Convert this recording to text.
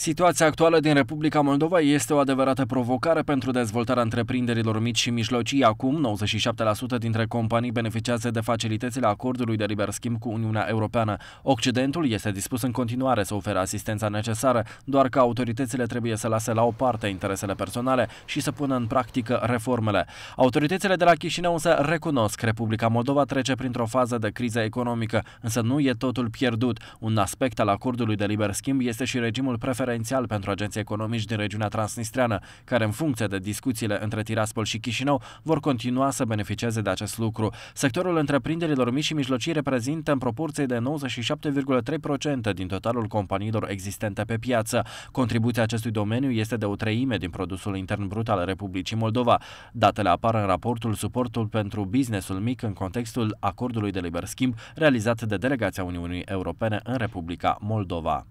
Situația actuală din Republica Moldova este o adevărată provocare pentru dezvoltarea întreprinderilor mici și mijlocii. Acum, 97% dintre companii beneficiază de facilitățile acordului de liber schimb cu Uniunea Europeană. Occidentul este dispus în continuare să ofere asistența necesară, doar că autoritățile trebuie să lase la o parte interesele personale și să pună în practică reformele. Autoritățile de la Chișinău însă recunosc că Republica Moldova trece printr-o fază de criză economică, însă nu e totul pierdut. Un aspect al acordului de liber schimb este și regimul preferențial preferențial pentru agenții economici din regiunea transnistreană, care în funcție de discuțiile între Tiraspol și Chișinău vor continua să beneficieze de acest lucru. Sectorul întreprinderilor mici și mijlocii reprezintă în proporție de 97,3% din totalul companiilor existente pe piață. Contribuția acestui domeniu este de o treime din produsul intern brut al Republicii Moldova. Datele apar în raportul Suportul pentru businessul mic în contextul acordului de liber schimb realizat de Delegația Uniunii Europene în Republica Moldova.